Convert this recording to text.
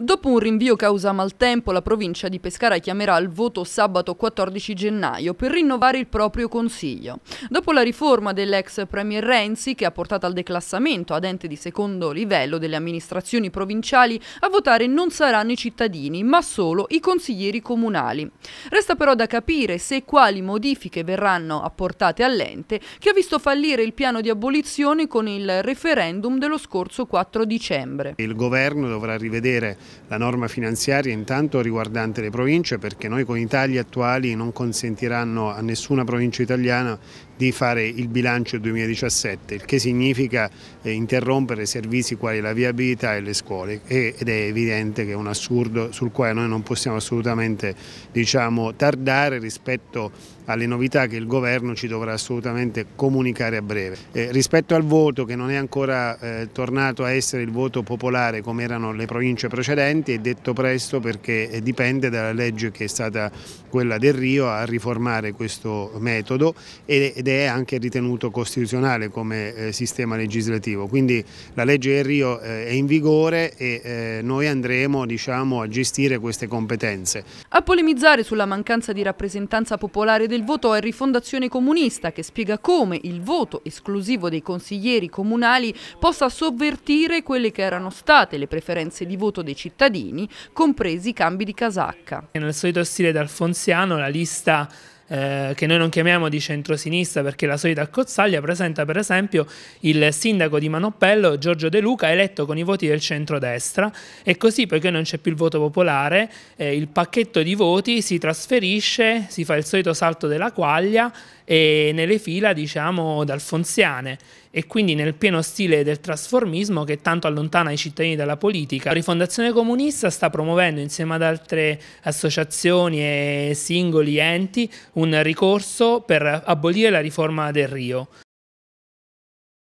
Dopo un rinvio causa maltempo, la provincia di Pescara chiamerà al voto sabato 14 gennaio per rinnovare il proprio consiglio. Dopo la riforma dell'ex Premier Renzi, che ha portato al declassamento ad ente di secondo livello delle amministrazioni provinciali, a votare non saranno i cittadini, ma solo i consiglieri comunali. Resta però da capire se e quali modifiche verranno apportate all'ente, che ha visto fallire il piano di abolizione con il referendum dello scorso 4 dicembre. Il governo dovrà rivedere la norma finanziaria intanto riguardante le province perché noi con i tagli attuali non consentiranno a nessuna provincia italiana di fare il bilancio 2017, il che significa eh, interrompere servizi quali la viabilità e le scuole ed è evidente che è un assurdo sul quale noi non possiamo assolutamente diciamo, tardare rispetto alle novità che il governo ci dovrà assolutamente comunicare a breve. Eh, rispetto al voto che non è ancora eh, tornato a essere il voto popolare come erano le province precedenti, differenti e detto presto perché eh, dipende dalla legge che è stata quella del Rio a riformare questo metodo ed è anche ritenuto costituzionale come eh, sistema legislativo. Quindi la legge del Rio eh, è in vigore e noi andremo diciamo, a gestire queste competenze. A polemizzare sulla mancanza di rappresentanza popolare del voto è Rifondazione Comunista che spiega come il voto esclusivo dei consiglieri comunali possa sovvertire quelle che erano state le preferenze di voto dei cittadini cittadini, compresi i cambi di casacca. Nel solito stile d'Alfonziano la lista eh, che noi non chiamiamo di centrosinistra perché la solita accozzaglia, presenta per esempio il sindaco di Manopello Giorgio De Luca eletto con i voti del centrodestra e così poiché non c'è più il voto popolare eh, il pacchetto di voti si trasferisce, si fa il solito salto della quaglia e nelle fila diciamo d'alfonsiane e quindi nel pieno stile del trasformismo che tanto allontana i cittadini dalla politica. La Rifondazione Comunista sta promuovendo insieme ad altre associazioni e singoli enti un ricorso per abolire la riforma del Rio.